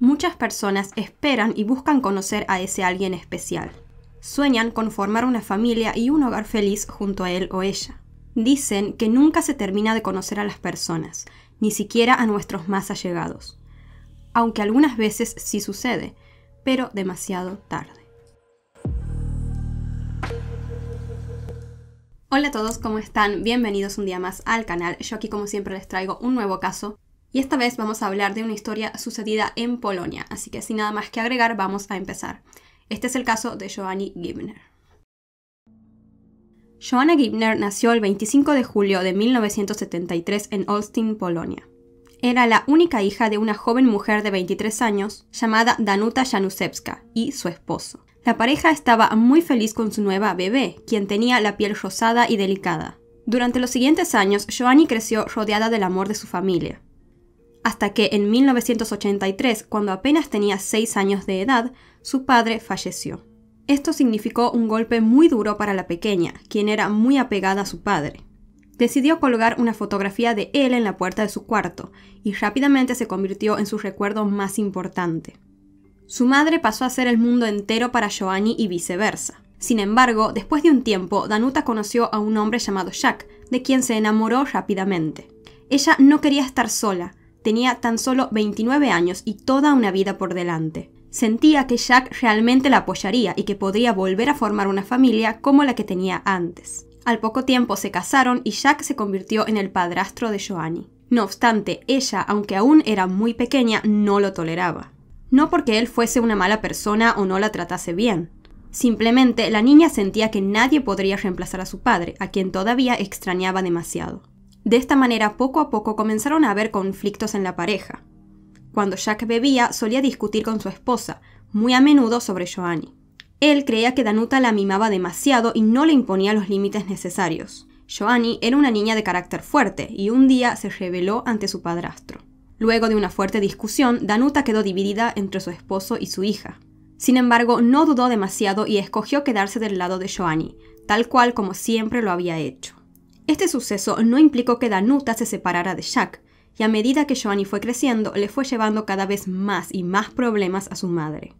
Muchas personas esperan y buscan conocer a ese alguien especial. Sueñan con formar una familia y un hogar feliz junto a él o ella. Dicen que nunca se termina de conocer a las personas, ni siquiera a nuestros más allegados. Aunque algunas veces sí sucede, pero demasiado tarde. Hola a todos, ¿cómo están? Bienvenidos un día más al canal. Yo aquí como siempre les traigo un nuevo caso y esta vez vamos a hablar de una historia sucedida en Polonia, así que sin nada más que agregar vamos a empezar. Este es el caso de Joanny Gibner. Joanna Gibner nació el 25 de julio de 1973 en Austin, Polonia. Era la única hija de una joven mujer de 23 años llamada Danuta Janusewska y su esposo. La pareja estaba muy feliz con su nueva bebé, quien tenía la piel rosada y delicada. Durante los siguientes años, Joanny creció rodeada del amor de su familia hasta que en 1983, cuando apenas tenía 6 años de edad, su padre falleció. Esto significó un golpe muy duro para la pequeña, quien era muy apegada a su padre. Decidió colgar una fotografía de él en la puerta de su cuarto, y rápidamente se convirtió en su recuerdo más importante. Su madre pasó a ser el mundo entero para Joanny y viceversa. Sin embargo, después de un tiempo, Danuta conoció a un hombre llamado Jack, de quien se enamoró rápidamente. Ella no quería estar sola, tenía tan solo 29 años y toda una vida por delante. Sentía que Jack realmente la apoyaría y que podría volver a formar una familia como la que tenía antes. Al poco tiempo se casaron y Jack se convirtió en el padrastro de Joanny. No obstante, ella, aunque aún era muy pequeña, no lo toleraba. No porque él fuese una mala persona o no la tratase bien. Simplemente la niña sentía que nadie podría reemplazar a su padre, a quien todavía extrañaba demasiado. De esta manera, poco a poco comenzaron a haber conflictos en la pareja. Cuando Jack bebía, solía discutir con su esposa, muy a menudo sobre Joanny. Él creía que Danuta la mimaba demasiado y no le imponía los límites necesarios. Joanny era una niña de carácter fuerte y un día se rebeló ante su padrastro. Luego de una fuerte discusión, Danuta quedó dividida entre su esposo y su hija. Sin embargo, no dudó demasiado y escogió quedarse del lado de Joanny, tal cual como siempre lo había hecho. Este suceso no implicó que Danuta se separara de Jack, y a medida que Joanny fue creciendo, le fue llevando cada vez más y más problemas a su madre.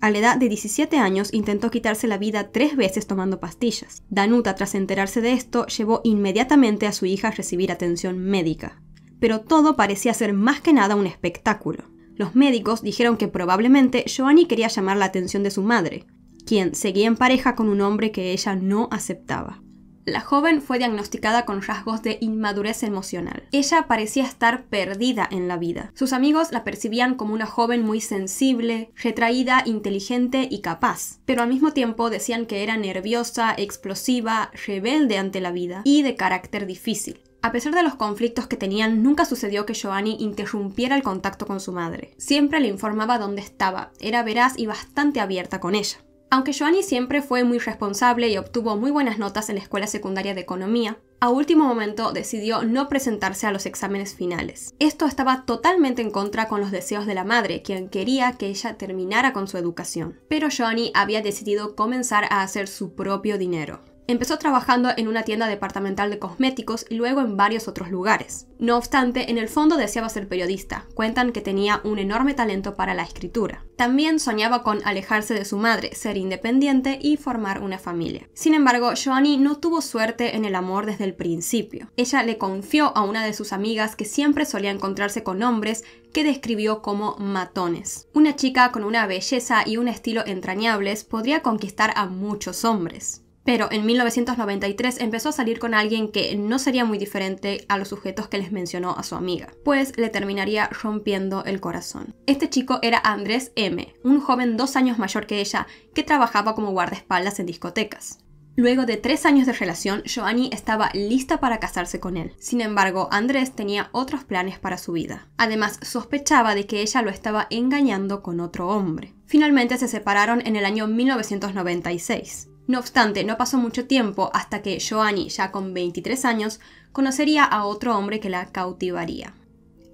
A la edad de 17 años intentó quitarse la vida tres veces tomando pastillas. Danuta, tras enterarse de esto, llevó inmediatamente a su hija a recibir atención médica. Pero todo parecía ser más que nada un espectáculo. Los médicos dijeron que probablemente Joanny quería llamar la atención de su madre, quien seguía en pareja con un hombre que ella no aceptaba. La joven fue diagnosticada con rasgos de inmadurez emocional. Ella parecía estar perdida en la vida. Sus amigos la percibían como una joven muy sensible, retraída, inteligente y capaz, pero al mismo tiempo decían que era nerviosa, explosiva, rebelde ante la vida y de carácter difícil. A pesar de los conflictos que tenían, nunca sucedió que Joanny interrumpiera el contacto con su madre. Siempre le informaba dónde estaba, era veraz y bastante abierta con ella. Aunque Joanny siempre fue muy responsable y obtuvo muy buenas notas en la escuela secundaria de economía, a último momento decidió no presentarse a los exámenes finales. Esto estaba totalmente en contra con los deseos de la madre, quien quería que ella terminara con su educación. Pero Johnny había decidido comenzar a hacer su propio dinero. Empezó trabajando en una tienda departamental de cosméticos y luego en varios otros lugares. No obstante, en el fondo deseaba ser periodista. Cuentan que tenía un enorme talento para la escritura. También soñaba con alejarse de su madre, ser independiente y formar una familia. Sin embargo, Joanny no tuvo suerte en el amor desde el principio. Ella le confió a una de sus amigas que siempre solía encontrarse con hombres que describió como matones. Una chica con una belleza y un estilo entrañables podría conquistar a muchos hombres. Pero en 1993 empezó a salir con alguien que no sería muy diferente a los sujetos que les mencionó a su amiga, pues le terminaría rompiendo el corazón. Este chico era Andrés M., un joven dos años mayor que ella que trabajaba como guardaespaldas en discotecas. Luego de tres años de relación, Joanny estaba lista para casarse con él. Sin embargo, Andrés tenía otros planes para su vida. Además, sospechaba de que ella lo estaba engañando con otro hombre. Finalmente se separaron en el año 1996. No obstante, no pasó mucho tiempo hasta que Joanny, ya con 23 años, conocería a otro hombre que la cautivaría.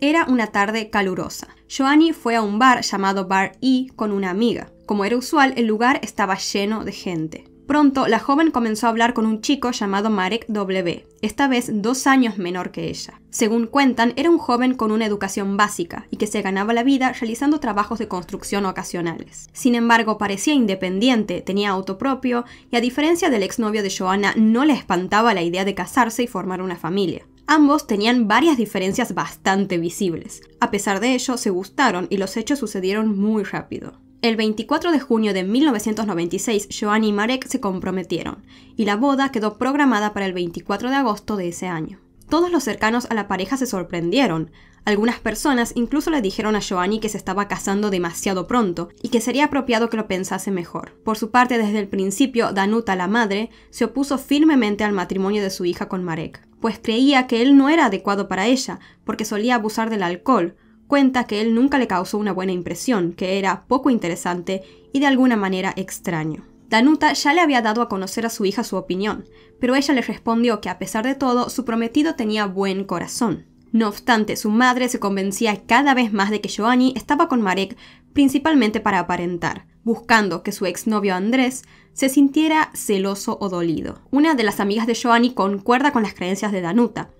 Era una tarde calurosa. Joanny fue a un bar llamado Bar E con una amiga. Como era usual, el lugar estaba lleno de gente. Pronto, la joven comenzó a hablar con un chico llamado Marek W., esta vez dos años menor que ella. Según cuentan, era un joven con una educación básica y que se ganaba la vida realizando trabajos de construcción ocasionales. Sin embargo, parecía independiente, tenía auto propio y a diferencia del exnovio de Joanna, no le espantaba la idea de casarse y formar una familia. Ambos tenían varias diferencias bastante visibles. A pesar de ello, se gustaron y los hechos sucedieron muy rápido. El 24 de junio de 1996, Joanny y Marek se comprometieron, y la boda quedó programada para el 24 de agosto de ese año. Todos los cercanos a la pareja se sorprendieron. Algunas personas incluso le dijeron a Joanny que se estaba casando demasiado pronto y que sería apropiado que lo pensase mejor. Por su parte, desde el principio, Danuta, la madre, se opuso firmemente al matrimonio de su hija con Marek, pues creía que él no era adecuado para ella, porque solía abusar del alcohol, cuenta que él nunca le causó una buena impresión, que era poco interesante y de alguna manera extraño. Danuta ya le había dado a conocer a su hija su opinión, pero ella le respondió que a pesar de todo su prometido tenía buen corazón. No obstante, su madre se convencía cada vez más de que Joanny estaba con Marek principalmente para aparentar, buscando que su exnovio Andrés se sintiera celoso o dolido. Una de las amigas de Joanny concuerda con las creencias de Danuta,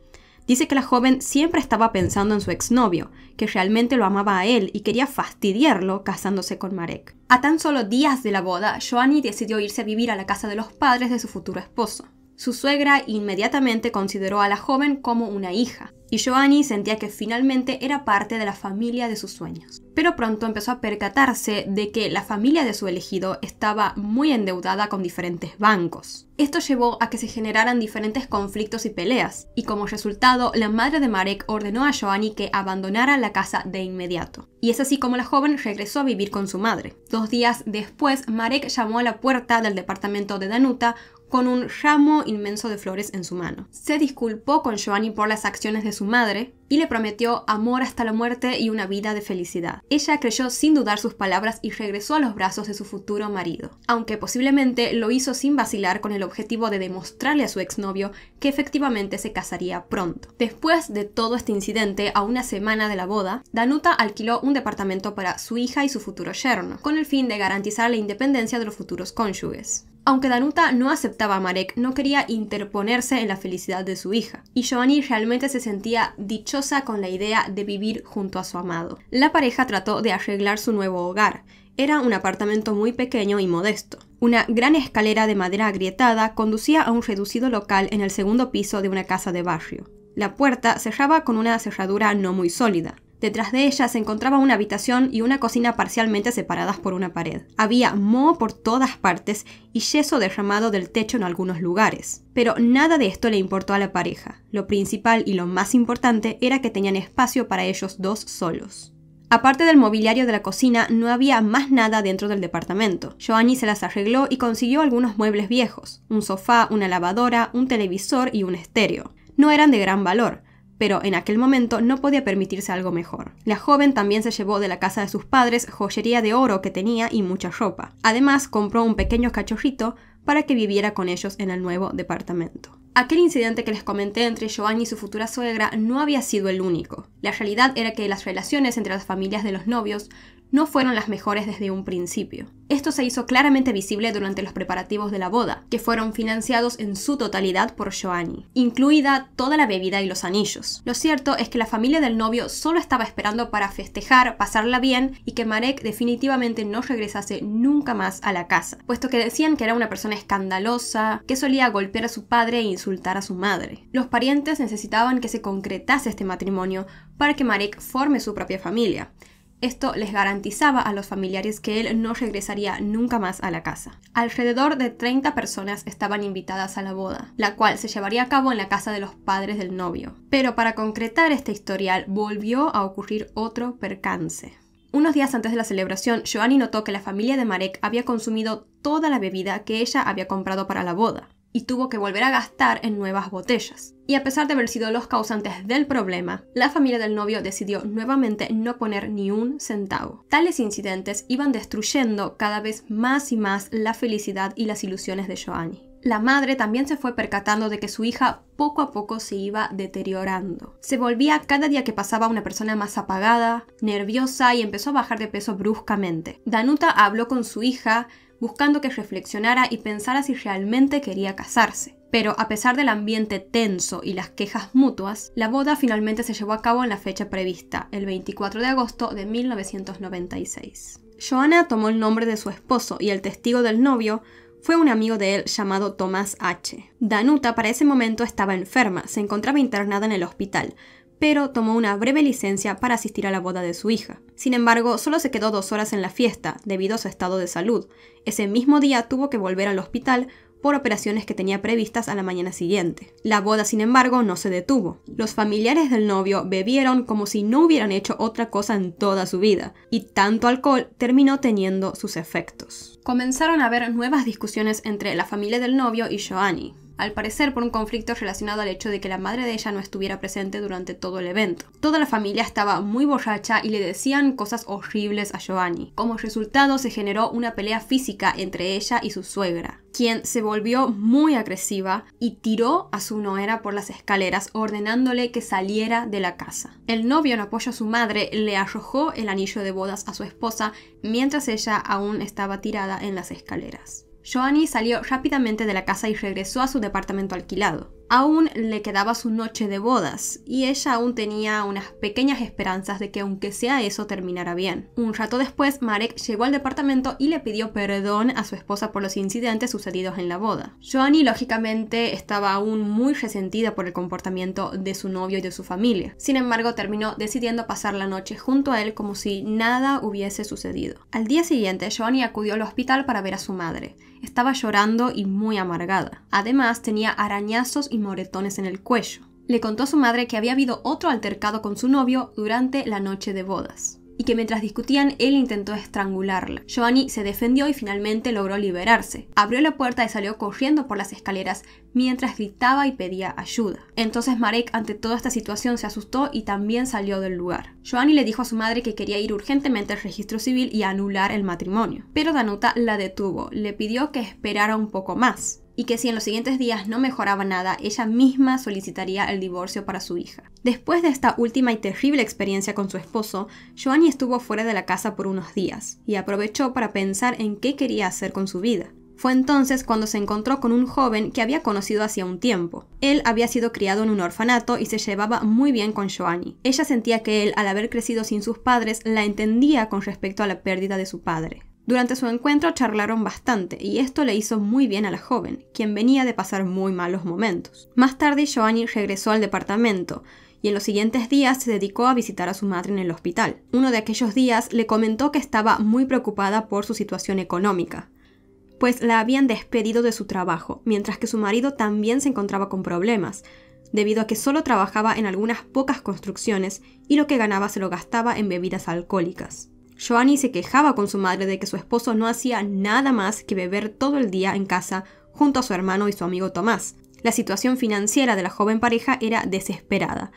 Dice que la joven siempre estaba pensando en su exnovio, que realmente lo amaba a él y quería fastidiarlo casándose con Marek. A tan solo días de la boda, Joanny decidió irse a vivir a la casa de los padres de su futuro esposo. Su suegra inmediatamente consideró a la joven como una hija, y Joanny sentía que finalmente era parte de la familia de sus sueños. Pero pronto empezó a percatarse de que la familia de su elegido estaba muy endeudada con diferentes bancos. Esto llevó a que se generaran diferentes conflictos y peleas, y como resultado, la madre de Marek ordenó a Joanny que abandonara la casa de inmediato. Y es así como la joven regresó a vivir con su madre. Dos días después, Marek llamó a la puerta del departamento de Danuta con un ramo inmenso de flores en su mano. Se disculpó con Giovanni por las acciones de su madre y le prometió amor hasta la muerte y una vida de felicidad. Ella creyó sin dudar sus palabras y regresó a los brazos de su futuro marido, aunque posiblemente lo hizo sin vacilar con el objetivo de demostrarle a su exnovio que efectivamente se casaría pronto. Después de todo este incidente, a una semana de la boda, Danuta alquiló un departamento para su hija y su futuro yerno, con el fin de garantizar la independencia de los futuros cónyuges. Aunque Danuta no aceptaba a Marek, no quería interponerse en la felicidad de su hija, y Joanny realmente se sentía dichosa con la idea de vivir junto a su amado. La pareja trató de arreglar su nuevo hogar. Era un apartamento muy pequeño y modesto. Una gran escalera de madera agrietada conducía a un reducido local en el segundo piso de una casa de barrio. La puerta cerraba con una cerradura no muy sólida. Detrás de ella se encontraba una habitación y una cocina parcialmente separadas por una pared. Había moho por todas partes y yeso derramado del techo en algunos lugares. Pero nada de esto le importó a la pareja. Lo principal y lo más importante era que tenían espacio para ellos dos solos. Aparte del mobiliario de la cocina, no había más nada dentro del departamento. Joanny se las arregló y consiguió algunos muebles viejos, un sofá, una lavadora, un televisor y un estéreo. No eran de gran valor, pero en aquel momento no podía permitirse algo mejor. La joven también se llevó de la casa de sus padres joyería de oro que tenía y mucha ropa. Además, compró un pequeño cachorrito para que viviera con ellos en el nuevo departamento. Aquel incidente que les comenté entre Joanne y su futura suegra no había sido el único. La realidad era que las relaciones entre las familias de los novios no fueron las mejores desde un principio. Esto se hizo claramente visible durante los preparativos de la boda, que fueron financiados en su totalidad por Joanny, incluida toda la bebida y los anillos. Lo cierto es que la familia del novio solo estaba esperando para festejar, pasarla bien y que Marek definitivamente no regresase nunca más a la casa, puesto que decían que era una persona escandalosa, que solía golpear a su padre e insultar a su madre. Los parientes necesitaban que se concretase este matrimonio para que Marek forme su propia familia, esto les garantizaba a los familiares que él no regresaría nunca más a la casa. Alrededor de 30 personas estaban invitadas a la boda, la cual se llevaría a cabo en la casa de los padres del novio. Pero para concretar este historial volvió a ocurrir otro percance. Unos días antes de la celebración, Joanny notó que la familia de Marek había consumido toda la bebida que ella había comprado para la boda tuvo que volver a gastar en nuevas botellas. Y a pesar de haber sido los causantes del problema, la familia del novio decidió nuevamente no poner ni un centavo. Tales incidentes iban destruyendo cada vez más y más la felicidad y las ilusiones de Joanny La madre también se fue percatando de que su hija poco a poco se iba deteriorando. Se volvía cada día que pasaba una persona más apagada, nerviosa y empezó a bajar de peso bruscamente. Danuta habló con su hija buscando que reflexionara y pensara si realmente quería casarse. Pero a pesar del ambiente tenso y las quejas mutuas, la boda finalmente se llevó a cabo en la fecha prevista, el 24 de agosto de 1996. Joana tomó el nombre de su esposo y el testigo del novio fue un amigo de él llamado Tomás H. Danuta para ese momento estaba enferma, se encontraba internada en el hospital, pero tomó una breve licencia para asistir a la boda de su hija. Sin embargo, solo se quedó dos horas en la fiesta debido a su estado de salud. Ese mismo día tuvo que volver al hospital por operaciones que tenía previstas a la mañana siguiente. La boda, sin embargo, no se detuvo. Los familiares del novio bebieron como si no hubieran hecho otra cosa en toda su vida, y tanto alcohol terminó teniendo sus efectos. Comenzaron a haber nuevas discusiones entre la familia del novio y Joanny al parecer por un conflicto relacionado al hecho de que la madre de ella no estuviera presente durante todo el evento. Toda la familia estaba muy borracha y le decían cosas horribles a Giovanni. Como resultado se generó una pelea física entre ella y su suegra, quien se volvió muy agresiva y tiró a su noera por las escaleras ordenándole que saliera de la casa. El novio en apoyo a su madre le arrojó el anillo de bodas a su esposa mientras ella aún estaba tirada en las escaleras. Joanny salió rápidamente de la casa y regresó a su departamento alquilado. Aún le quedaba su noche de bodas, y ella aún tenía unas pequeñas esperanzas de que aunque sea eso terminara bien. Un rato después, Marek llegó al departamento y le pidió perdón a su esposa por los incidentes sucedidos en la boda. Joanny, lógicamente, estaba aún muy resentida por el comportamiento de su novio y de su familia. Sin embargo, terminó decidiendo pasar la noche junto a él como si nada hubiese sucedido. Al día siguiente, Joanny acudió al hospital para ver a su madre. Estaba llorando y muy amargada. Además, tenía arañazos y moretones en el cuello. Le contó a su madre que había habido otro altercado con su novio durante la noche de bodas y que mientras discutían él intentó estrangularla. Giovanni se defendió y finalmente logró liberarse. Abrió la puerta y salió corriendo por las escaleras mientras gritaba y pedía ayuda. Entonces Marek ante toda esta situación se asustó y también salió del lugar. Giovanni le dijo a su madre que quería ir urgentemente al registro civil y anular el matrimonio, pero Danuta la detuvo, le pidió que esperara un poco más y que si en los siguientes días no mejoraba nada, ella misma solicitaría el divorcio para su hija. Después de esta última y terrible experiencia con su esposo, Joanny estuvo fuera de la casa por unos días y aprovechó para pensar en qué quería hacer con su vida. Fue entonces cuando se encontró con un joven que había conocido hacía un tiempo. Él había sido criado en un orfanato y se llevaba muy bien con Joanny. Ella sentía que él, al haber crecido sin sus padres, la entendía con respecto a la pérdida de su padre. Durante su encuentro charlaron bastante y esto le hizo muy bien a la joven, quien venía de pasar muy malos momentos. Más tarde Joanny regresó al departamento y en los siguientes días se dedicó a visitar a su madre en el hospital. Uno de aquellos días le comentó que estaba muy preocupada por su situación económica, pues la habían despedido de su trabajo, mientras que su marido también se encontraba con problemas, debido a que solo trabajaba en algunas pocas construcciones y lo que ganaba se lo gastaba en bebidas alcohólicas. Joanny se quejaba con su madre de que su esposo no hacía nada más que beber todo el día en casa junto a su hermano y su amigo Tomás. La situación financiera de la joven pareja era desesperada.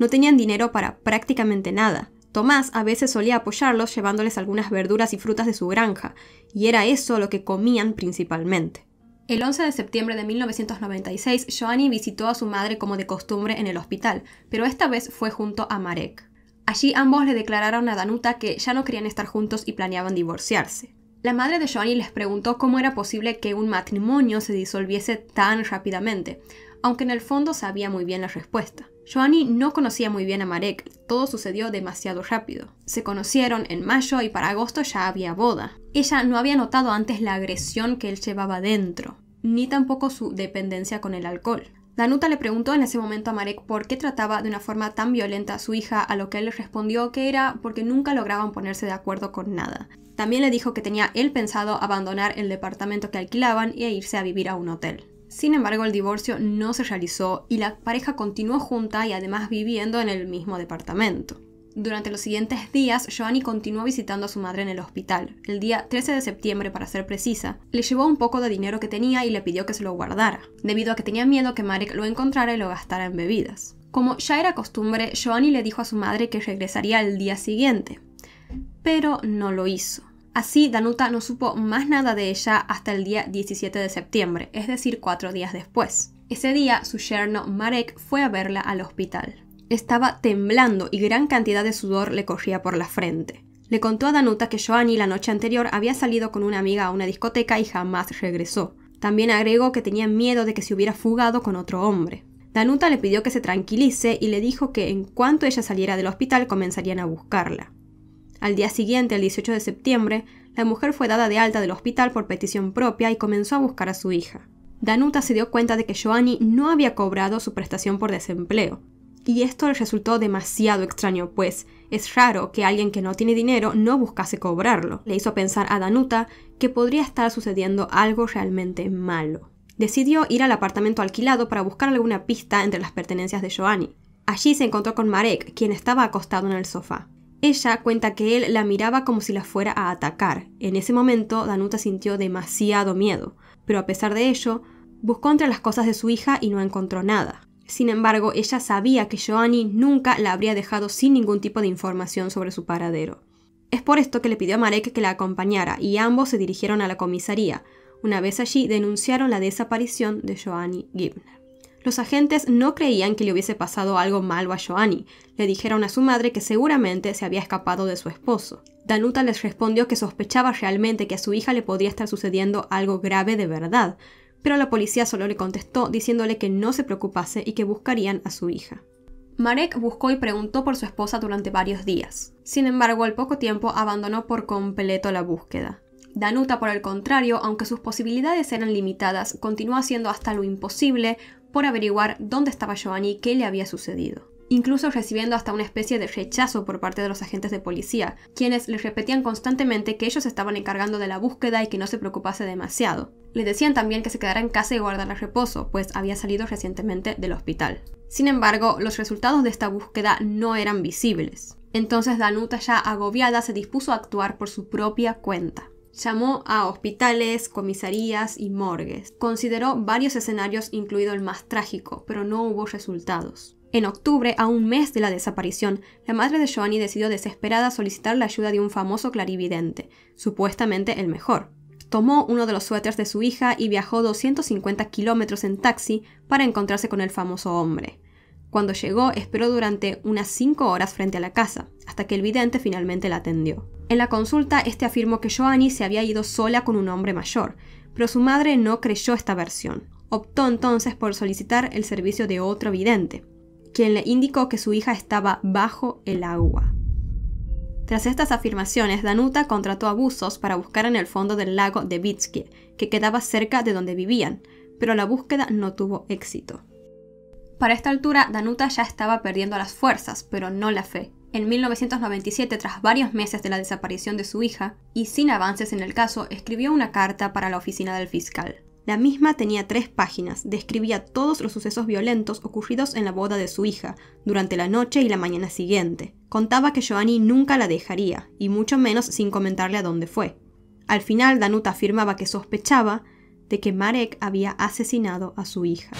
No tenían dinero para prácticamente nada. Tomás a veces solía apoyarlos llevándoles algunas verduras y frutas de su granja, y era eso lo que comían principalmente. El 11 de septiembre de 1996, Joanny visitó a su madre como de costumbre en el hospital, pero esta vez fue junto a Marek. Allí ambos le declararon a Danuta que ya no querían estar juntos y planeaban divorciarse. La madre de Joanny les preguntó cómo era posible que un matrimonio se disolviese tan rápidamente, aunque en el fondo sabía muy bien la respuesta. Joanny no conocía muy bien a Marek, todo sucedió demasiado rápido. Se conocieron en mayo y para agosto ya había boda. Ella no había notado antes la agresión que él llevaba dentro, ni tampoco su dependencia con el alcohol. Danuta le preguntó en ese momento a Marek por qué trataba de una forma tan violenta a su hija, a lo que él le respondió que era porque nunca lograban ponerse de acuerdo con nada. También le dijo que tenía él pensado abandonar el departamento que alquilaban e irse a vivir a un hotel. Sin embargo, el divorcio no se realizó y la pareja continuó junta y además viviendo en el mismo departamento. Durante los siguientes días, Joanny continuó visitando a su madre en el hospital. El día 13 de septiembre, para ser precisa, le llevó un poco de dinero que tenía y le pidió que se lo guardara, debido a que tenía miedo que Marek lo encontrara y lo gastara en bebidas. Como ya era costumbre, Joanny le dijo a su madre que regresaría el día siguiente, pero no lo hizo. Así, Danuta no supo más nada de ella hasta el día 17 de septiembre, es decir, cuatro días después. Ese día, su yerno Marek fue a verla al hospital. Estaba temblando y gran cantidad de sudor le corría por la frente. Le contó a Danuta que Joanny la noche anterior había salido con una amiga a una discoteca y jamás regresó. También agregó que tenía miedo de que se hubiera fugado con otro hombre. Danuta le pidió que se tranquilice y le dijo que en cuanto ella saliera del hospital comenzarían a buscarla. Al día siguiente, el 18 de septiembre, la mujer fue dada de alta del hospital por petición propia y comenzó a buscar a su hija. Danuta se dio cuenta de que Joanny no había cobrado su prestación por desempleo. Y esto le resultó demasiado extraño, pues es raro que alguien que no tiene dinero no buscase cobrarlo. Le hizo pensar a Danuta que podría estar sucediendo algo realmente malo. Decidió ir al apartamento alquilado para buscar alguna pista entre las pertenencias de Joanny. Allí se encontró con Marek, quien estaba acostado en el sofá. Ella cuenta que él la miraba como si la fuera a atacar. En ese momento, Danuta sintió demasiado miedo, pero a pesar de ello, buscó entre las cosas de su hija y no encontró nada. Sin embargo, ella sabía que Joanny nunca la habría dejado sin ningún tipo de información sobre su paradero. Es por esto que le pidió a Marek que la acompañara y ambos se dirigieron a la comisaría. Una vez allí, denunciaron la desaparición de Joanny Gibner. Los agentes no creían que le hubiese pasado algo malo a Joanny. Le dijeron a su madre que seguramente se había escapado de su esposo. Danuta les respondió que sospechaba realmente que a su hija le podía estar sucediendo algo grave de verdad, pero la policía solo le contestó diciéndole que no se preocupase y que buscarían a su hija. Marek buscó y preguntó por su esposa durante varios días. Sin embargo, al poco tiempo abandonó por completo la búsqueda. Danuta, por el contrario, aunque sus posibilidades eran limitadas, continuó haciendo hasta lo imposible por averiguar dónde estaba Giovanni y qué le había sucedido, incluso recibiendo hasta una especie de rechazo por parte de los agentes de policía, quienes le repetían constantemente que ellos estaban encargando de la búsqueda y que no se preocupase demasiado. Le decían también que se quedara en casa y guardara reposo, pues había salido recientemente del hospital. Sin embargo, los resultados de esta búsqueda no eran visibles. Entonces Danuta, ya agobiada, se dispuso a actuar por su propia cuenta. Llamó a hospitales, comisarías y morgues. Consideró varios escenarios, incluido el más trágico, pero no hubo resultados. En octubre, a un mes de la desaparición, la madre de Joanny decidió desesperada solicitar la ayuda de un famoso clarividente, supuestamente el mejor tomó uno de los suéteres de su hija y viajó 250 kilómetros en taxi para encontrarse con el famoso hombre. Cuando llegó, esperó durante unas 5 horas frente a la casa, hasta que el vidente finalmente la atendió. En la consulta, este afirmó que Joanny se había ido sola con un hombre mayor, pero su madre no creyó esta versión. Optó entonces por solicitar el servicio de otro vidente, quien le indicó que su hija estaba bajo el agua. Tras estas afirmaciones, Danuta contrató abusos para buscar en el fondo del lago de Vitsky, que quedaba cerca de donde vivían, pero la búsqueda no tuvo éxito. Para esta altura, Danuta ya estaba perdiendo las fuerzas, pero no la fe. En 1997, tras varios meses de la desaparición de su hija, y sin avances en el caso, escribió una carta para la oficina del fiscal. La misma tenía tres páginas, describía todos los sucesos violentos ocurridos en la boda de su hija, durante la noche y la mañana siguiente. Contaba que Joanny nunca la dejaría, y mucho menos sin comentarle a dónde fue. Al final, Danuta afirmaba que sospechaba de que Marek había asesinado a su hija.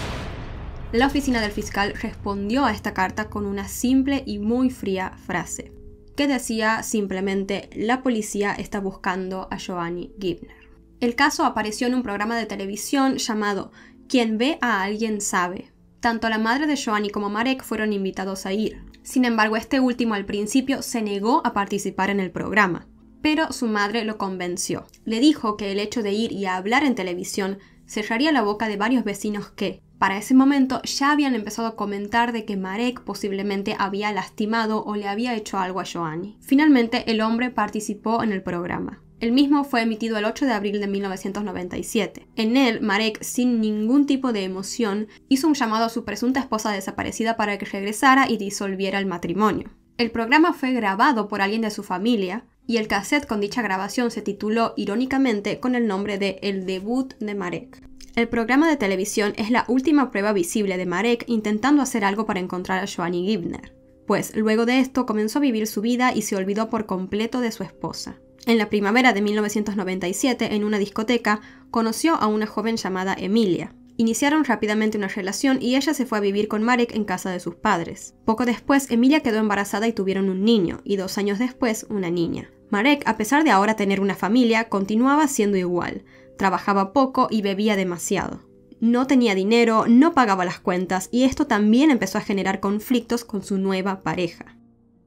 La oficina del fiscal respondió a esta carta con una simple y muy fría frase, que decía simplemente, la policía está buscando a Giovanni Gibner. El caso apareció en un programa de televisión llamado Quien ve a alguien sabe. Tanto la madre de Joanny como Marek fueron invitados a ir. Sin embargo, este último al principio se negó a participar en el programa, pero su madre lo convenció. Le dijo que el hecho de ir y hablar en televisión cerraría la boca de varios vecinos que, para ese momento, ya habían empezado a comentar de que Marek posiblemente había lastimado o le había hecho algo a Joanny. Finalmente, el hombre participó en el programa. El mismo fue emitido el 8 de abril de 1997. En él, Marek, sin ningún tipo de emoción, hizo un llamado a su presunta esposa desaparecida para que regresara y disolviera el matrimonio. El programa fue grabado por alguien de su familia, y el cassette con dicha grabación se tituló irónicamente con el nombre de El debut de Marek. El programa de televisión es la última prueba visible de Marek intentando hacer algo para encontrar a Joanny Gibner, pues luego de esto comenzó a vivir su vida y se olvidó por completo de su esposa. En la primavera de 1997, en una discoteca, conoció a una joven llamada Emilia. Iniciaron rápidamente una relación y ella se fue a vivir con Marek en casa de sus padres. Poco después, Emilia quedó embarazada y tuvieron un niño, y dos años después, una niña. Marek, a pesar de ahora tener una familia, continuaba siendo igual. Trabajaba poco y bebía demasiado. No tenía dinero, no pagaba las cuentas, y esto también empezó a generar conflictos con su nueva pareja.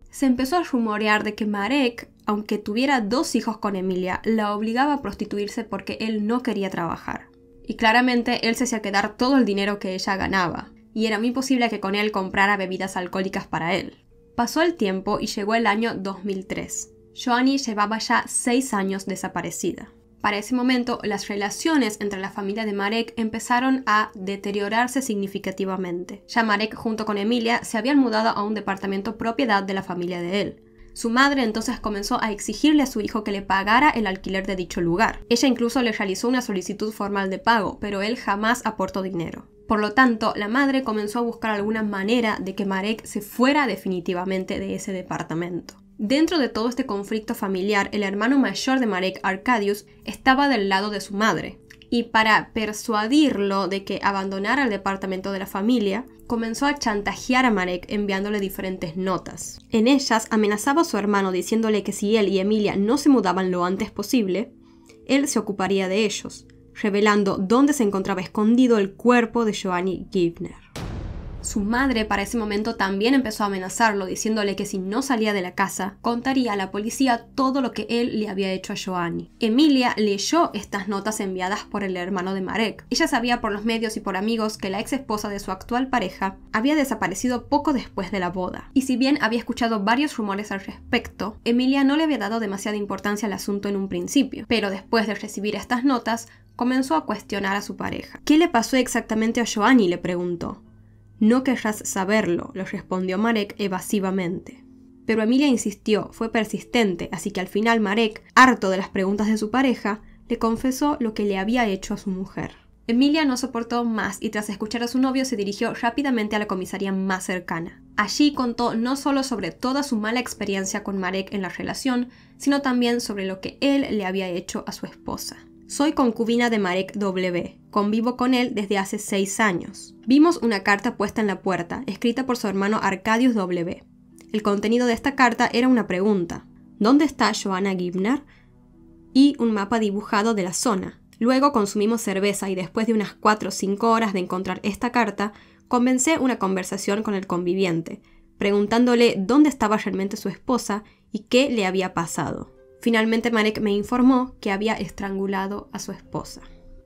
Se empezó a rumorear de que Marek aunque tuviera dos hijos con Emilia, la obligaba a prostituirse porque él no quería trabajar. Y claramente él se hacía quedar todo el dinero que ella ganaba, y era muy posible que con él comprara bebidas alcohólicas para él. Pasó el tiempo y llegó el año 2003. Joanny llevaba ya seis años desaparecida. Para ese momento, las relaciones entre la familia de Marek empezaron a deteriorarse significativamente. Ya Marek junto con Emilia se habían mudado a un departamento propiedad de la familia de él, su madre entonces comenzó a exigirle a su hijo que le pagara el alquiler de dicho lugar. Ella incluso le realizó una solicitud formal de pago, pero él jamás aportó dinero. Por lo tanto, la madre comenzó a buscar alguna manera de que Marek se fuera definitivamente de ese departamento. Dentro de todo este conflicto familiar, el hermano mayor de Marek, Arcadius, estaba del lado de su madre y para persuadirlo de que abandonara el departamento de la familia, comenzó a chantajear a Marek enviándole diferentes notas. En ellas amenazaba a su hermano diciéndole que si él y Emilia no se mudaban lo antes posible, él se ocuparía de ellos, revelando dónde se encontraba escondido el cuerpo de Joanny Gibner. Su madre para ese momento también empezó a amenazarlo, diciéndole que si no salía de la casa, contaría a la policía todo lo que él le había hecho a Joanny. Emilia leyó estas notas enviadas por el hermano de Marek. Ella sabía por los medios y por amigos que la ex esposa de su actual pareja había desaparecido poco después de la boda. Y si bien había escuchado varios rumores al respecto, Emilia no le había dado demasiada importancia al asunto en un principio. Pero después de recibir estas notas, comenzó a cuestionar a su pareja. ¿Qué le pasó exactamente a Joanny? le preguntó. No querrás saberlo, le respondió Marek evasivamente. Pero Emilia insistió, fue persistente, así que al final Marek, harto de las preguntas de su pareja, le confesó lo que le había hecho a su mujer. Emilia no soportó más y tras escuchar a su novio se dirigió rápidamente a la comisaría más cercana. Allí contó no solo sobre toda su mala experiencia con Marek en la relación, sino también sobre lo que él le había hecho a su esposa. Soy concubina de Marek W. Convivo con él desde hace seis años. Vimos una carta puesta en la puerta, escrita por su hermano Arcadius W. El contenido de esta carta era una pregunta. ¿Dónde está Joanna Gibner? Y un mapa dibujado de la zona. Luego consumimos cerveza y después de unas 4 o 5 horas de encontrar esta carta, comencé una conversación con el conviviente, preguntándole dónde estaba realmente su esposa y qué le había pasado. Finalmente Marek me informó que había estrangulado a su esposa.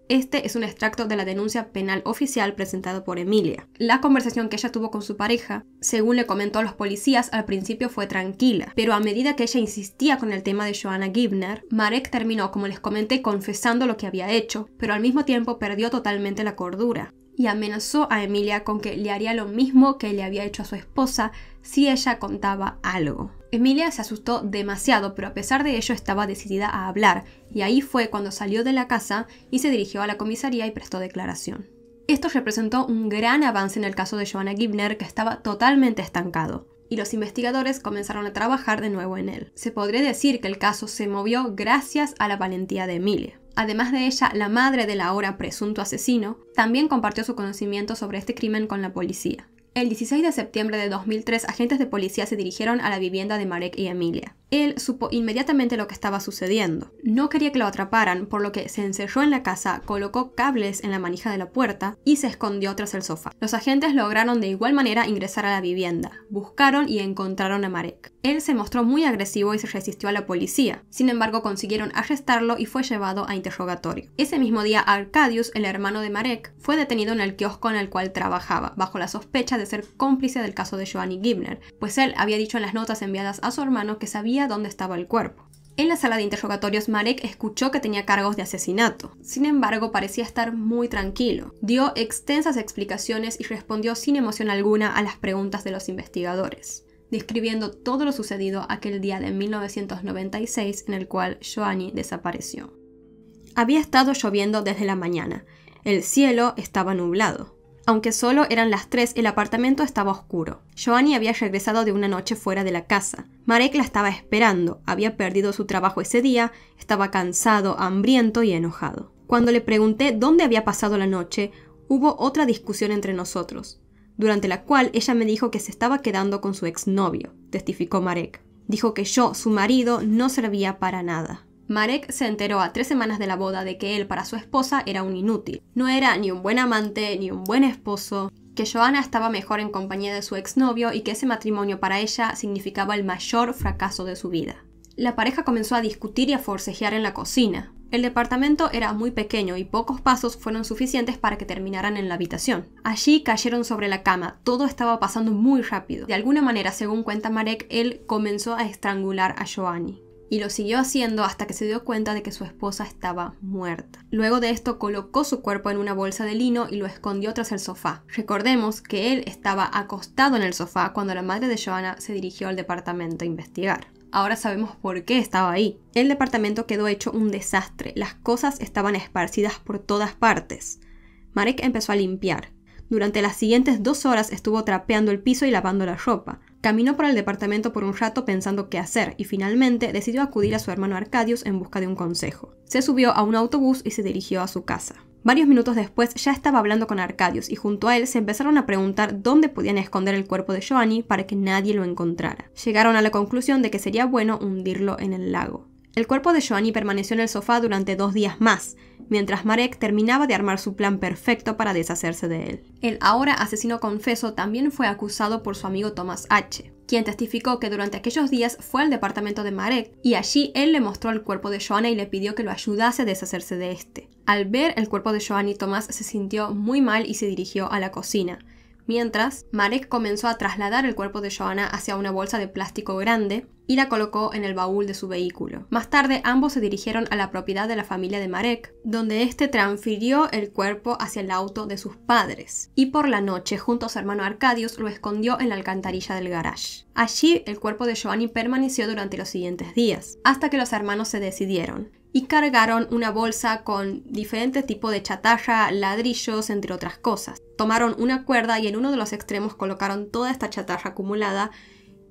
Este es un extracto de la denuncia penal oficial presentado por Emilia. La conversación que ella tuvo con su pareja, según le comentó a los policías, al principio fue tranquila, pero a medida que ella insistía con el tema de Joanna Gibner, Marek terminó, como les comenté, confesando lo que había hecho, pero al mismo tiempo perdió totalmente la cordura y amenazó a Emilia con que le haría lo mismo que le había hecho a su esposa si ella contaba algo. Emilia se asustó demasiado, pero a pesar de ello estaba decidida a hablar, y ahí fue cuando salió de la casa y se dirigió a la comisaría y prestó declaración. Esto representó un gran avance en el caso de Joanna Gibner, que estaba totalmente estancado, y los investigadores comenzaron a trabajar de nuevo en él. Se podría decir que el caso se movió gracias a la valentía de Emilia. Además de ella, la madre del ahora presunto asesino también compartió su conocimiento sobre este crimen con la policía. El 16 de septiembre de 2003, agentes de policía se dirigieron a la vivienda de Marek y Emilia él supo inmediatamente lo que estaba sucediendo. No quería que lo atraparan, por lo que se encerró en la casa, colocó cables en la manija de la puerta y se escondió tras el sofá. Los agentes lograron de igual manera ingresar a la vivienda, buscaron y encontraron a Marek. Él se mostró muy agresivo y se resistió a la policía, sin embargo consiguieron arrestarlo y fue llevado a interrogatorio. Ese mismo día Arcadius, el hermano de Marek, fue detenido en el kiosco en el cual trabajaba, bajo la sospecha de ser cómplice del caso de Joanny Gibner, pues él había dicho en las notas enviadas a su hermano que sabía dónde estaba el cuerpo. En la sala de interrogatorios, Marek escuchó que tenía cargos de asesinato. Sin embargo, parecía estar muy tranquilo. Dio extensas explicaciones y respondió sin emoción alguna a las preguntas de los investigadores, describiendo todo lo sucedido aquel día de 1996 en el cual Joanny desapareció. Había estado lloviendo desde la mañana. El cielo estaba nublado. Aunque solo eran las tres, el apartamento estaba oscuro. Joanny había regresado de una noche fuera de la casa. Marek la estaba esperando, había perdido su trabajo ese día, estaba cansado, hambriento y enojado. Cuando le pregunté dónde había pasado la noche, hubo otra discusión entre nosotros, durante la cual ella me dijo que se estaba quedando con su exnovio, testificó Marek. Dijo que yo, su marido, no servía para nada. Marek se enteró a tres semanas de la boda de que él para su esposa era un inútil. No era ni un buen amante, ni un buen esposo, que Joanna estaba mejor en compañía de su exnovio y que ese matrimonio para ella significaba el mayor fracaso de su vida. La pareja comenzó a discutir y a forcejear en la cocina. El departamento era muy pequeño y pocos pasos fueron suficientes para que terminaran en la habitación. Allí cayeron sobre la cama, todo estaba pasando muy rápido. De alguna manera, según cuenta Marek, él comenzó a estrangular a Joanny y lo siguió haciendo hasta que se dio cuenta de que su esposa estaba muerta. Luego de esto colocó su cuerpo en una bolsa de lino y lo escondió tras el sofá. Recordemos que él estaba acostado en el sofá cuando la madre de Joanna se dirigió al departamento a investigar. Ahora sabemos por qué estaba ahí. El departamento quedó hecho un desastre, las cosas estaban esparcidas por todas partes. Marek empezó a limpiar. Durante las siguientes dos horas estuvo trapeando el piso y lavando la ropa. Caminó por el departamento por un rato pensando qué hacer y finalmente decidió acudir a su hermano Arcadius en busca de un consejo. Se subió a un autobús y se dirigió a su casa. Varios minutos después ya estaba hablando con Arcadius y junto a él se empezaron a preguntar dónde podían esconder el cuerpo de Joanny para que nadie lo encontrara. Llegaron a la conclusión de que sería bueno hundirlo en el lago. El cuerpo de Joanny permaneció en el sofá durante dos días más, mientras Marek terminaba de armar su plan perfecto para deshacerse de él. El ahora asesino confeso también fue acusado por su amigo Thomas H., quien testificó que durante aquellos días fue al departamento de Marek y allí él le mostró el cuerpo de Joanna y le pidió que lo ayudase a deshacerse de este. Al ver el cuerpo de Joanna, Thomas se sintió muy mal y se dirigió a la cocina mientras Marek comenzó a trasladar el cuerpo de Joanna hacia una bolsa de plástico grande y la colocó en el baúl de su vehículo. Más tarde ambos se dirigieron a la propiedad de la familia de Marek, donde este transfirió el cuerpo hacia el auto de sus padres y por la noche junto a su hermano Arcadius lo escondió en la alcantarilla del garage. Allí el cuerpo de Giovanni permaneció durante los siguientes días, hasta que los hermanos se decidieron y cargaron una bolsa con diferentes tipos de chatarra, ladrillos, entre otras cosas. Tomaron una cuerda y en uno de los extremos colocaron toda esta chatarra acumulada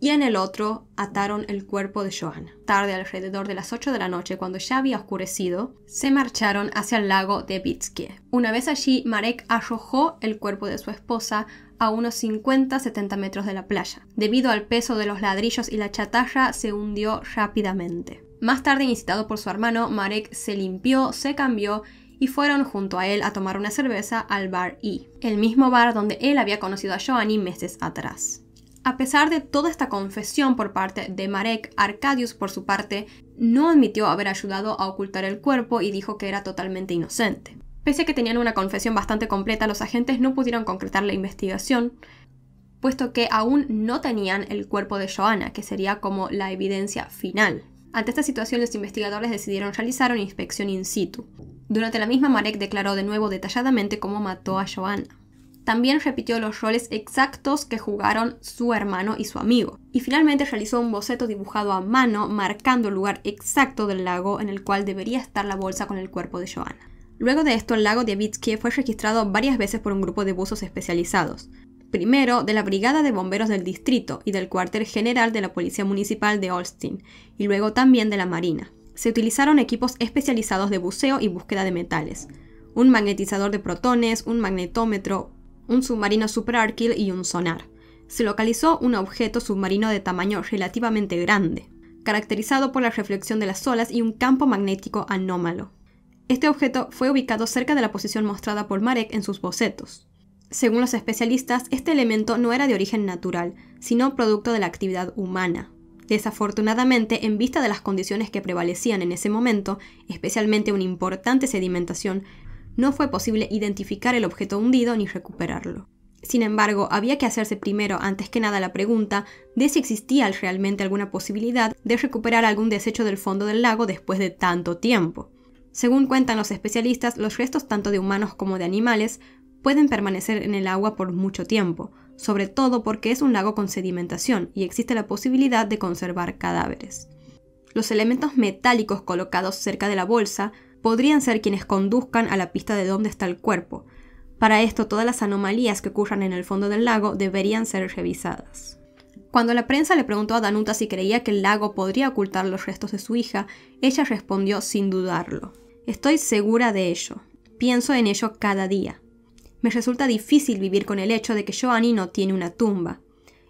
y en el otro ataron el cuerpo de Johanna. Tarde, alrededor de las 8 de la noche, cuando ya había oscurecido, se marcharon hacia el lago de Bitskie. Una vez allí, Marek arrojó el cuerpo de su esposa a unos 50-70 metros de la playa. Debido al peso de los ladrillos y la chatarra, se hundió rápidamente. Más tarde, incitado por su hermano, Marek se limpió, se cambió y fueron junto a él a tomar una cerveza al bar E, el mismo bar donde él había conocido a Joanny meses atrás. A pesar de toda esta confesión por parte de Marek, Arcadius por su parte no admitió haber ayudado a ocultar el cuerpo y dijo que era totalmente inocente. Pese a que tenían una confesión bastante completa, los agentes no pudieron concretar la investigación, puesto que aún no tenían el cuerpo de Joanna, que sería como la evidencia final. Ante esta situación, los investigadores decidieron realizar una inspección in situ. Durante la misma, Marek declaró de nuevo detalladamente cómo mató a Joanna. También repitió los roles exactos que jugaron su hermano y su amigo. Y finalmente realizó un boceto dibujado a mano marcando el lugar exacto del lago en el cual debería estar la bolsa con el cuerpo de Joanna. Luego de esto, el lago de Avitsky fue registrado varias veces por un grupo de buzos especializados primero de la Brigada de Bomberos del Distrito y del Cuartel General de la Policía Municipal de Holstein, y luego también de la Marina. Se utilizaron equipos especializados de buceo y búsqueda de metales, un magnetizador de protones, un magnetómetro, un submarino superarquil y un sonar. Se localizó un objeto submarino de tamaño relativamente grande, caracterizado por la reflexión de las olas y un campo magnético anómalo. Este objeto fue ubicado cerca de la posición mostrada por Marek en sus bocetos. Según los especialistas, este elemento no era de origen natural, sino producto de la actividad humana. Desafortunadamente, en vista de las condiciones que prevalecían en ese momento, especialmente una importante sedimentación, no fue posible identificar el objeto hundido ni recuperarlo. Sin embargo, había que hacerse primero, antes que nada, la pregunta de si existía realmente alguna posibilidad de recuperar algún desecho del fondo del lago después de tanto tiempo. Según cuentan los especialistas, los restos tanto de humanos como de animales pueden permanecer en el agua por mucho tiempo, sobre todo porque es un lago con sedimentación y existe la posibilidad de conservar cadáveres. Los elementos metálicos colocados cerca de la bolsa podrían ser quienes conduzcan a la pista de dónde está el cuerpo. Para esto, todas las anomalías que ocurran en el fondo del lago deberían ser revisadas. Cuando la prensa le preguntó a Danuta si creía que el lago podría ocultar los restos de su hija, ella respondió sin dudarlo. Estoy segura de ello. Pienso en ello cada día. Me resulta difícil vivir con el hecho de que Joanny no tiene una tumba.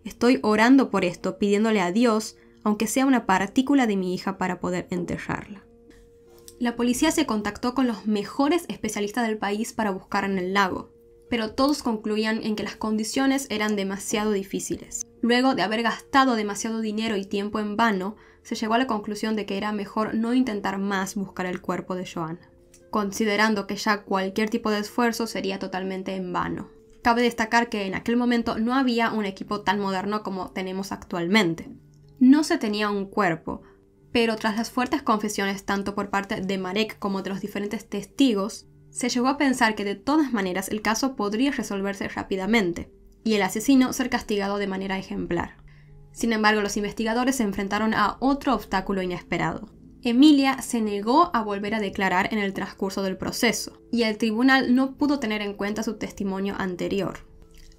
Estoy orando por esto, pidiéndole a Dios, aunque sea una partícula de mi hija, para poder enterrarla. La policía se contactó con los mejores especialistas del país para buscar en el lago, pero todos concluían en que las condiciones eran demasiado difíciles. Luego de haber gastado demasiado dinero y tiempo en vano, se llegó a la conclusión de que era mejor no intentar más buscar el cuerpo de Joanny considerando que ya cualquier tipo de esfuerzo sería totalmente en vano. Cabe destacar que en aquel momento no había un equipo tan moderno como tenemos actualmente. No se tenía un cuerpo, pero tras las fuertes confesiones tanto por parte de Marek como de los diferentes testigos, se llegó a pensar que de todas maneras el caso podría resolverse rápidamente, y el asesino ser castigado de manera ejemplar. Sin embargo, los investigadores se enfrentaron a otro obstáculo inesperado. Emilia se negó a volver a declarar en el transcurso del proceso, y el tribunal no pudo tener en cuenta su testimonio anterior.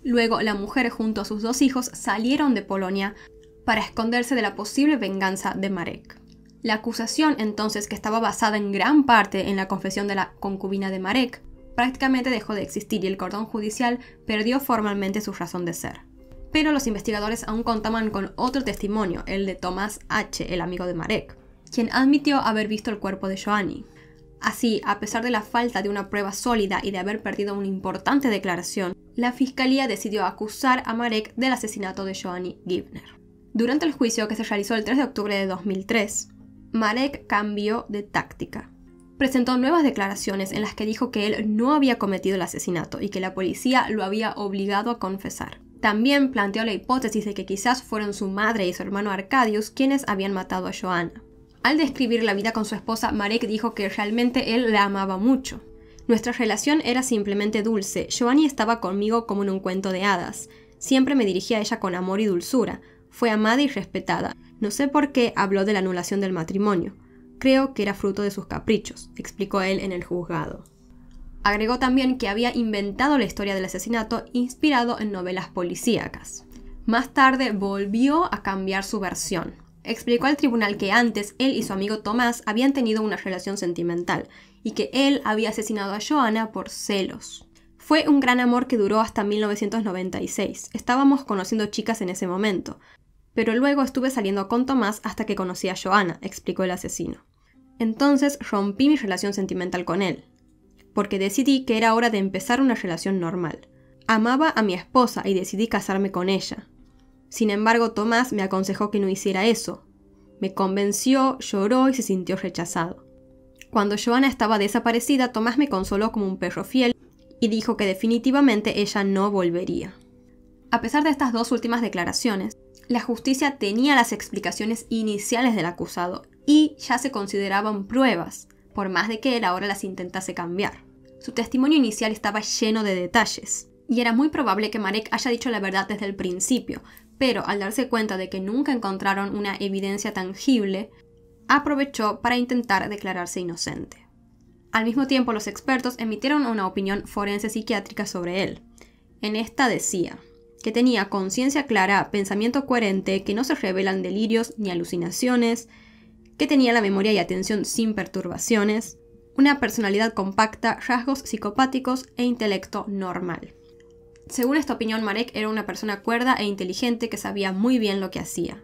Luego, la mujer junto a sus dos hijos salieron de Polonia para esconderse de la posible venganza de Marek. La acusación entonces, que estaba basada en gran parte en la confesión de la concubina de Marek, prácticamente dejó de existir y el cordón judicial perdió formalmente su razón de ser. Pero los investigadores aún contaban con otro testimonio, el de Tomás H., el amigo de Marek, quien admitió haber visto el cuerpo de Joanny. Así, a pesar de la falta de una prueba sólida y de haber perdido una importante declaración, la fiscalía decidió acusar a Marek del asesinato de Joanny Gibner. Durante el juicio que se realizó el 3 de octubre de 2003, Marek cambió de táctica. Presentó nuevas declaraciones en las que dijo que él no había cometido el asesinato y que la policía lo había obligado a confesar. También planteó la hipótesis de que quizás fueron su madre y su hermano Arcadius quienes habían matado a Joanna. Al describir la vida con su esposa, Marek dijo que realmente él la amaba mucho. Nuestra relación era simplemente dulce, Giovanni estaba conmigo como en un cuento de hadas. Siempre me dirigía a ella con amor y dulzura. Fue amada y respetada. No sé por qué habló de la anulación del matrimonio. Creo que era fruto de sus caprichos, explicó él en el juzgado. Agregó también que había inventado la historia del asesinato inspirado en novelas policíacas. Más tarde volvió a cambiar su versión. Explicó al tribunal que antes él y su amigo Tomás habían tenido una relación sentimental y que él había asesinado a Joana por celos. Fue un gran amor que duró hasta 1996. Estábamos conociendo chicas en ese momento, pero luego estuve saliendo con Tomás hasta que conocí a Joana, explicó el asesino. Entonces rompí mi relación sentimental con él, porque decidí que era hora de empezar una relación normal. Amaba a mi esposa y decidí casarme con ella. Sin embargo, Tomás me aconsejó que no hiciera eso. Me convenció, lloró y se sintió rechazado. Cuando Joana estaba desaparecida, Tomás me consoló como un perro fiel y dijo que definitivamente ella no volvería. A pesar de estas dos últimas declaraciones, la justicia tenía las explicaciones iniciales del acusado y ya se consideraban pruebas, por más de que él ahora las intentase cambiar. Su testimonio inicial estaba lleno de detalles, y era muy probable que Marek haya dicho la verdad desde el principio, pero al darse cuenta de que nunca encontraron una evidencia tangible, aprovechó para intentar declararse inocente. Al mismo tiempo, los expertos emitieron una opinión forense psiquiátrica sobre él. En esta decía que tenía conciencia clara, pensamiento coherente, que no se revelan delirios ni alucinaciones, que tenía la memoria y atención sin perturbaciones, una personalidad compacta, rasgos psicopáticos e intelecto normal. Según esta opinión, Marek era una persona cuerda e inteligente que sabía muy bien lo que hacía.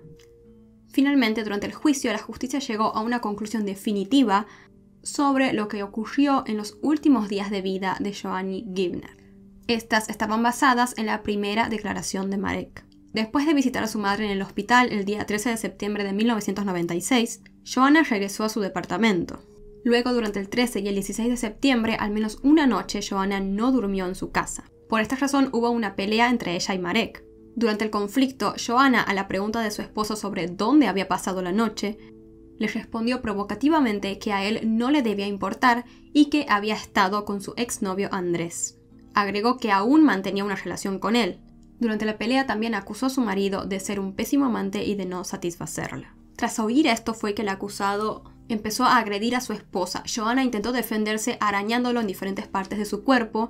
Finalmente, durante el juicio, la justicia llegó a una conclusión definitiva sobre lo que ocurrió en los últimos días de vida de Joanny Gibner. Estas estaban basadas en la primera declaración de Marek. Después de visitar a su madre en el hospital el día 13 de septiembre de 1996, Joanna regresó a su departamento. Luego, durante el 13 y el 16 de septiembre, al menos una noche, Joanna no durmió en su casa. Por esta razón hubo una pelea entre ella y Marek. Durante el conflicto, Joanna, a la pregunta de su esposo sobre dónde había pasado la noche, le respondió provocativamente que a él no le debía importar y que había estado con su exnovio Andrés. Agregó que aún mantenía una relación con él. Durante la pelea también acusó a su marido de ser un pésimo amante y de no satisfacerla. Tras oír esto fue que el acusado empezó a agredir a su esposa. Joanna intentó defenderse arañándolo en diferentes partes de su cuerpo,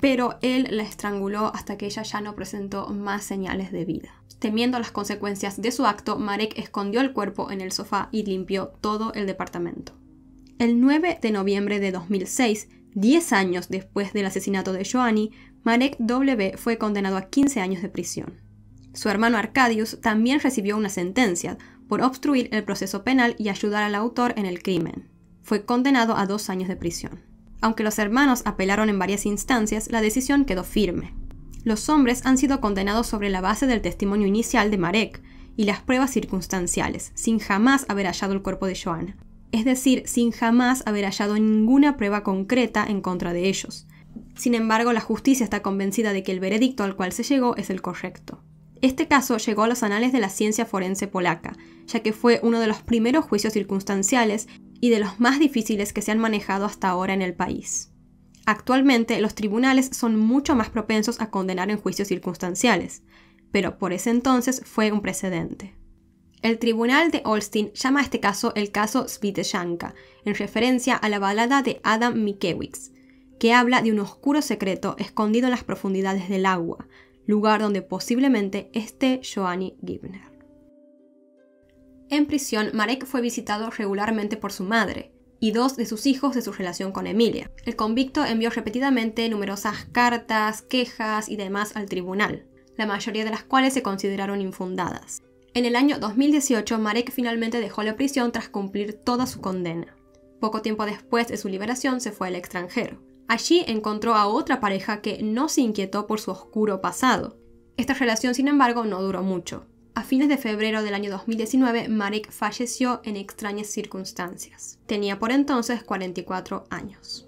pero él la estranguló hasta que ella ya no presentó más señales de vida. Temiendo las consecuencias de su acto, Marek escondió el cuerpo en el sofá y limpió todo el departamento. El 9 de noviembre de 2006, 10 años después del asesinato de Joanny, Marek W. fue condenado a 15 años de prisión. Su hermano Arcadius también recibió una sentencia por obstruir el proceso penal y ayudar al autor en el crimen. Fue condenado a dos años de prisión. Aunque los hermanos apelaron en varias instancias, la decisión quedó firme. Los hombres han sido condenados sobre la base del testimonio inicial de Marek y las pruebas circunstanciales, sin jamás haber hallado el cuerpo de Joana, es decir, sin jamás haber hallado ninguna prueba concreta en contra de ellos. Sin embargo, la justicia está convencida de que el veredicto al cual se llegó es el correcto. Este caso llegó a los anales de la ciencia forense polaca, ya que fue uno de los primeros juicios circunstanciales y de los más difíciles que se han manejado hasta ahora en el país. Actualmente los tribunales son mucho más propensos a condenar en juicios circunstanciales, pero por ese entonces fue un precedente. El tribunal de Holstein llama a este caso el caso Sviteshanka, en referencia a la balada de Adam Mickiewicz, que habla de un oscuro secreto escondido en las profundidades del agua, lugar donde posiblemente esté Joanny Gibner. En prisión, Marek fue visitado regularmente por su madre y dos de sus hijos de su relación con Emilia. El convicto envió repetidamente numerosas cartas, quejas y demás al tribunal, la mayoría de las cuales se consideraron infundadas. En el año 2018, Marek finalmente dejó la prisión tras cumplir toda su condena. Poco tiempo después de su liberación se fue al extranjero. Allí encontró a otra pareja que no se inquietó por su oscuro pasado. Esta relación, sin embargo, no duró mucho. A fines de febrero del año 2019, Marek falleció en extrañas circunstancias. Tenía por entonces 44 años.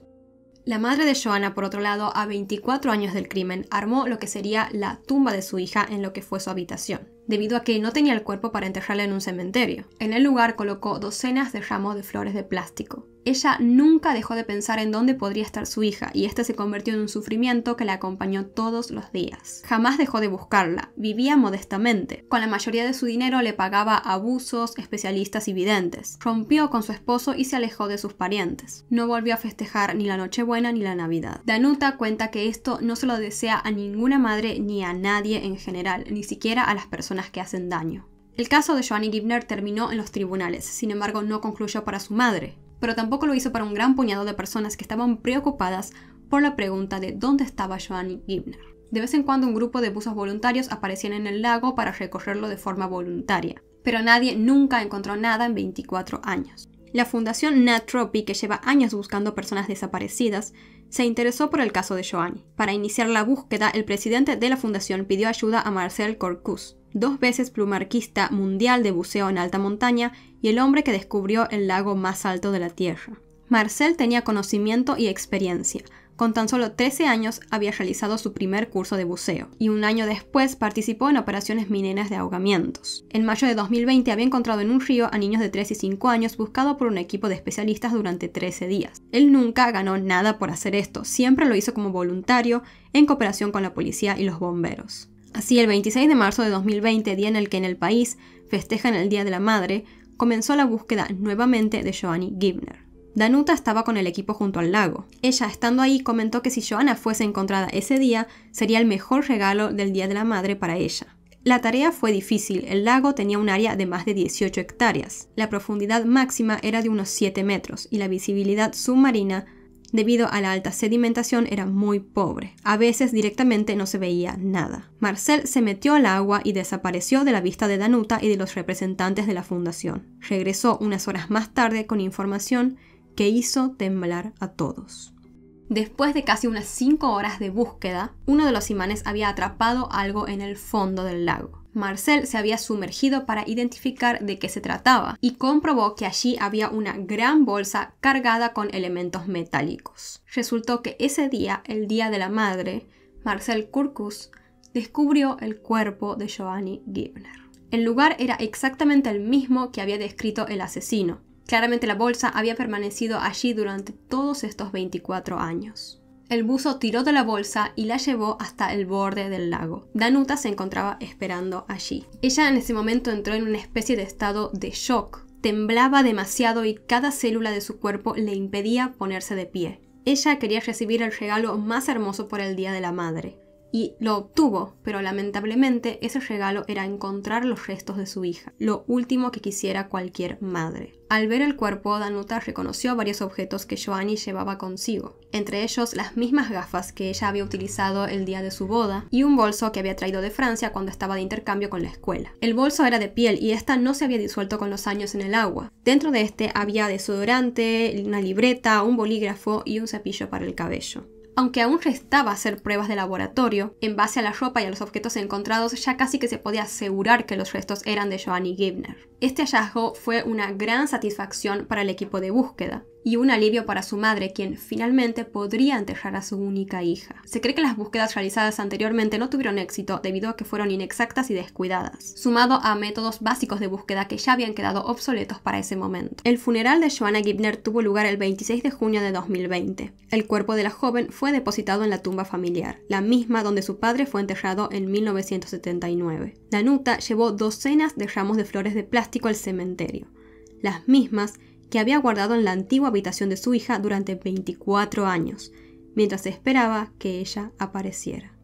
La madre de Joanna, por otro lado, a 24 años del crimen, armó lo que sería la tumba de su hija en lo que fue su habitación debido a que no tenía el cuerpo para enterrarla en un cementerio. En el lugar colocó docenas de ramos de flores de plástico. Ella nunca dejó de pensar en dónde podría estar su hija, y este se convirtió en un sufrimiento que la acompañó todos los días. Jamás dejó de buscarla, vivía modestamente. Con la mayoría de su dinero le pagaba abusos, especialistas y videntes. Rompió con su esposo y se alejó de sus parientes. No volvió a festejar ni la Nochebuena ni la Navidad. Danuta cuenta que esto no se lo desea a ninguna madre ni a nadie en general, ni siquiera a las personas que hacen daño. El caso de Joanny Gibner terminó en los tribunales, sin embargo no concluyó para su madre, pero tampoco lo hizo para un gran puñado de personas que estaban preocupadas por la pregunta de dónde estaba Joanny Gibner. De vez en cuando un grupo de buzos voluntarios aparecían en el lago para recorrerlo de forma voluntaria, pero nadie nunca encontró nada en 24 años. La fundación Natropi, que lleva años buscando personas desaparecidas, se interesó por el caso de Joanny. Para iniciar la búsqueda, el presidente de la fundación pidió ayuda a Marcel Corcus, dos veces plumarquista mundial de buceo en alta montaña y el hombre que descubrió el lago más alto de la Tierra. Marcel tenía conocimiento y experiencia. Con tan solo 13 años había realizado su primer curso de buceo y un año después participó en operaciones mineras de ahogamientos. En mayo de 2020 había encontrado en un río a niños de 3 y 5 años buscado por un equipo de especialistas durante 13 días. Él nunca ganó nada por hacer esto, siempre lo hizo como voluntario en cooperación con la policía y los bomberos. Así, el 26 de marzo de 2020, día en el que en el país festejan el Día de la Madre, comenzó la búsqueda nuevamente de Joanny Gibner. Danuta estaba con el equipo junto al lago. Ella, estando ahí, comentó que si Joanna fuese encontrada ese día, sería el mejor regalo del Día de la Madre para ella. La tarea fue difícil, el lago tenía un área de más de 18 hectáreas, la profundidad máxima era de unos 7 metros y la visibilidad submarina debido a la alta sedimentación era muy pobre. A veces directamente no se veía nada. Marcel se metió al agua y desapareció de la vista de Danuta y de los representantes de la fundación. Regresó unas horas más tarde con información que hizo temblar a todos. Después de casi unas 5 horas de búsqueda, uno de los imanes había atrapado algo en el fondo del lago. Marcel se había sumergido para identificar de qué se trataba y comprobó que allí había una gran bolsa cargada con elementos metálicos. Resultó que ese día, el día de la madre, Marcel Curcus descubrió el cuerpo de Giovanni Gibner. El lugar era exactamente el mismo que había descrito el asesino. Claramente la bolsa había permanecido allí durante todos estos 24 años. El buzo tiró de la bolsa y la llevó hasta el borde del lago. Danuta se encontraba esperando allí. Ella en ese momento entró en una especie de estado de shock. Temblaba demasiado y cada célula de su cuerpo le impedía ponerse de pie. Ella quería recibir el regalo más hermoso por el Día de la Madre, y lo obtuvo, pero lamentablemente ese regalo era encontrar los restos de su hija, lo último que quisiera cualquier madre. Al ver el cuerpo, Danuta reconoció varios objetos que Joanny llevaba consigo, entre ellos las mismas gafas que ella había utilizado el día de su boda y un bolso que había traído de Francia cuando estaba de intercambio con la escuela. El bolso era de piel y esta no se había disuelto con los años en el agua. Dentro de este había desodorante, una libreta, un bolígrafo y un cepillo para el cabello. Aunque aún restaba hacer pruebas de laboratorio, en base a la ropa y a los objetos encontrados ya casi que se podía asegurar que los restos eran de Joanny Gibner. Este hallazgo fue una gran satisfacción para el equipo de búsqueda, y un alivio para su madre, quien finalmente podría enterrar a su única hija. Se cree que las búsquedas realizadas anteriormente no tuvieron éxito debido a que fueron inexactas y descuidadas, sumado a métodos básicos de búsqueda que ya habían quedado obsoletos para ese momento. El funeral de Joanna Gibner tuvo lugar el 26 de junio de 2020. El cuerpo de la joven fue depositado en la tumba familiar, la misma donde su padre fue enterrado en 1979. Danuta llevó docenas de ramos de flores de plástico al cementerio. Las mismas que había guardado en la antigua habitación de su hija durante 24 años, mientras esperaba que ella apareciera.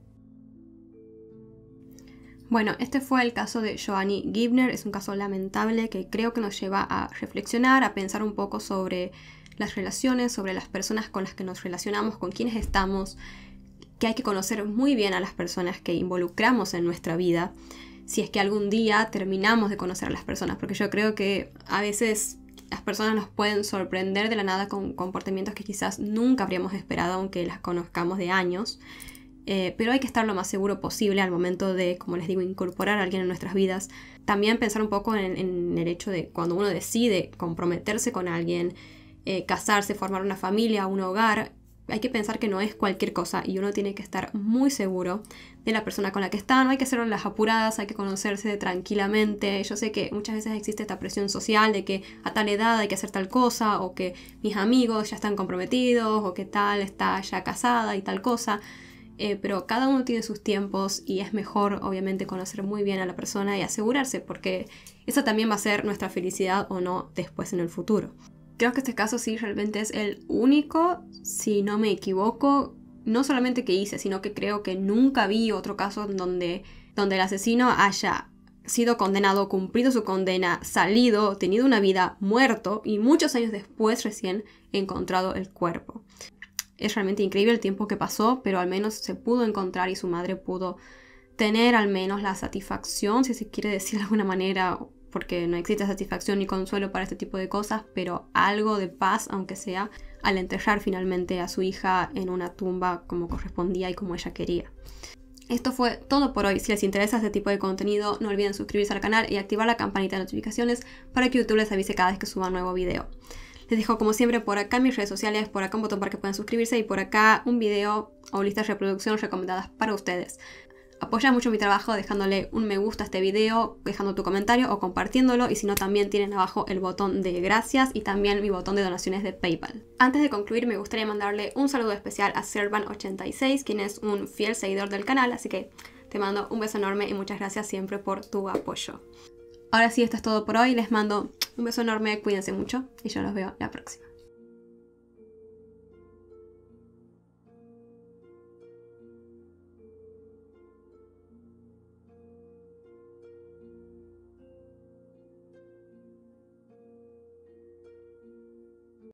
Bueno, este fue el caso de Joanny Gibner, es un caso lamentable que creo que nos lleva a reflexionar, a pensar un poco sobre las relaciones, sobre las personas con las que nos relacionamos, con quienes estamos, que hay que conocer muy bien a las personas que involucramos en nuestra vida, si es que algún día terminamos de conocer a las personas, porque yo creo que a veces las personas nos pueden sorprender de la nada con comportamientos que quizás nunca habríamos esperado aunque las conozcamos de años. Eh, pero hay que estar lo más seguro posible al momento de, como les digo, incorporar a alguien en nuestras vidas. También pensar un poco en, el hecho de cuando uno decide comprometerse con alguien, eh, casarse, formar una familia, un hogar, hay que pensar que no es cualquier cosa y uno tiene que estar muy seguro de la persona con la que está, no hay que en las apuradas, hay que conocerse tranquilamente. Yo sé que muchas veces existe esta presión social de que a tal edad hay que hacer tal cosa o que mis amigos ya están comprometidos o que tal está ya casada y tal cosa. Eh, pero cada uno tiene sus tiempos y es mejor obviamente conocer muy bien a la persona y asegurarse porque eso también va a ser nuestra felicidad o no después en el futuro creo que este caso sí realmente es el único, si no me equivoco, no solamente que hice, sino que creo que nunca vi otro caso donde, donde el asesino haya sido condenado, cumplido su condena, salido, tenido una vida, muerto y muchos años después recién encontrado el cuerpo. Es realmente increíble el tiempo que pasó, pero al menos se pudo encontrar y su madre pudo tener al menos la satisfacción, si se quiere decir de alguna manera, porque no existe satisfacción ni consuelo para este tipo de cosas, pero algo de paz, aunque sea, al enterrar finalmente a su hija en una tumba como correspondía y como ella quería. Esto fue todo por hoy. Si les interesa este tipo de contenido, no olviden suscribirse al canal y activar la campanita de notificaciones para que YouTube les avise cada vez que suba un nuevo video. Les dejo como siempre por acá mis redes sociales, por acá un botón para que puedan suscribirse y por acá un video o listas de reproducción recomendadas para ustedes. Apoya mucho mi trabajo dejándole un me gusta a este video, dejando tu comentario o compartiéndolo y si no también tienen abajo el botón de gracias y también mi botón de donaciones de PayPal. Antes de concluir me gustaría mandarle un saludo especial a Servan86 quien es un fiel seguidor del canal, así que te mando un beso enorme y muchas gracias siempre por tu apoyo. Ahora sí, esto es todo por hoy, les mando un beso enorme, cuídense mucho y yo los veo la próxima.